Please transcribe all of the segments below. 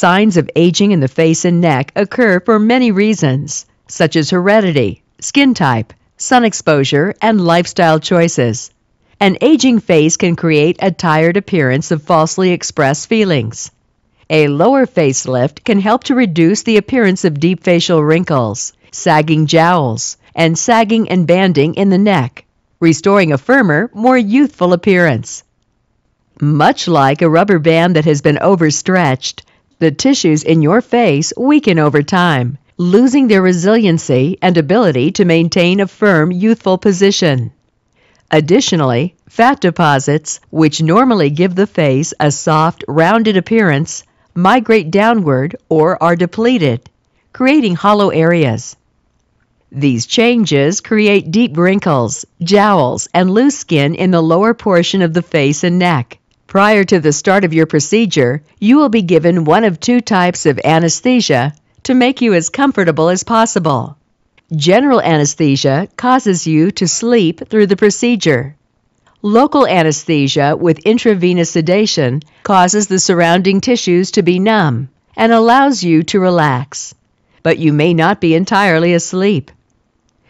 Signs of aging in the face and neck occur for many reasons, such as heredity, skin type, sun exposure, and lifestyle choices. An aging face can create a tired appearance of falsely expressed feelings. A lower facelift can help to reduce the appearance of deep facial wrinkles, sagging jowls, and sagging and banding in the neck, restoring a firmer, more youthful appearance. Much like a rubber band that has been overstretched, the tissues in your face weaken over time, losing their resiliency and ability to maintain a firm youthful position. Additionally, fat deposits, which normally give the face a soft, rounded appearance, migrate downward or are depleted, creating hollow areas. These changes create deep wrinkles, jowls, and loose skin in the lower portion of the face and neck. Prior to the start of your procedure, you will be given one of two types of anesthesia to make you as comfortable as possible. General anesthesia causes you to sleep through the procedure. Local anesthesia with intravenous sedation causes the surrounding tissues to be numb and allows you to relax, but you may not be entirely asleep.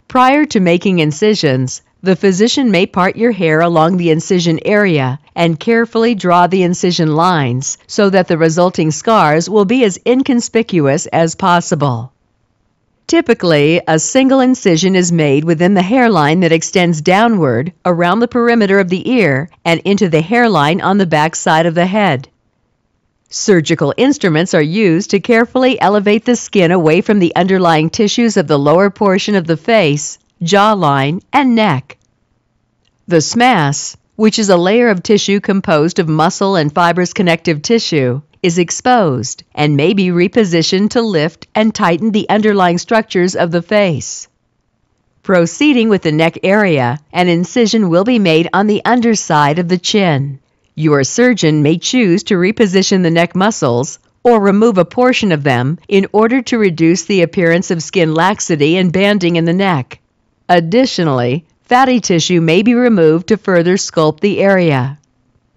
Prior to making incisions, the physician may part your hair along the incision area and carefully draw the incision lines so that the resulting scars will be as inconspicuous as possible. Typically, a single incision is made within the hairline that extends downward around the perimeter of the ear and into the hairline on the back side of the head. Surgical instruments are used to carefully elevate the skin away from the underlying tissues of the lower portion of the face jawline, and neck. The SMAS, which is a layer of tissue composed of muscle and fibrous connective tissue, is exposed and may be repositioned to lift and tighten the underlying structures of the face. Proceeding with the neck area, an incision will be made on the underside of the chin. Your surgeon may choose to reposition the neck muscles or remove a portion of them in order to reduce the appearance of skin laxity and banding in the neck. Additionally, fatty tissue may be removed to further sculpt the area.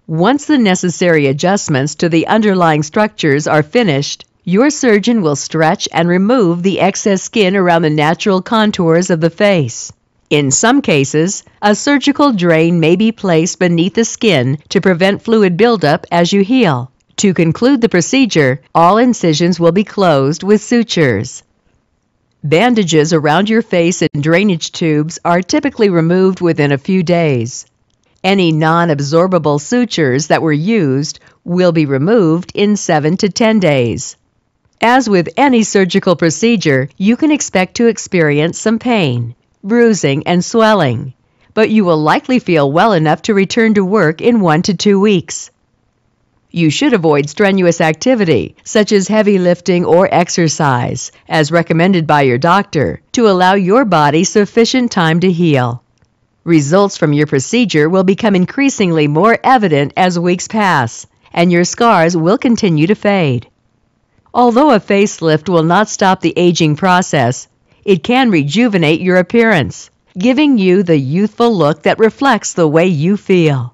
Once the necessary adjustments to the underlying structures are finished, your surgeon will stretch and remove the excess skin around the natural contours of the face. In some cases, a surgical drain may be placed beneath the skin to prevent fluid buildup as you heal. To conclude the procedure, all incisions will be closed with sutures. Bandages around your face and drainage tubes are typically removed within a few days. Any non absorbable sutures that were used will be removed in 7 to 10 days. As with any surgical procedure, you can expect to experience some pain, bruising, and swelling, but you will likely feel well enough to return to work in 1 to 2 weeks. You should avoid strenuous activity, such as heavy lifting or exercise, as recommended by your doctor, to allow your body sufficient time to heal. Results from your procedure will become increasingly more evident as weeks pass, and your scars will continue to fade. Although a facelift will not stop the aging process, it can rejuvenate your appearance, giving you the youthful look that reflects the way you feel.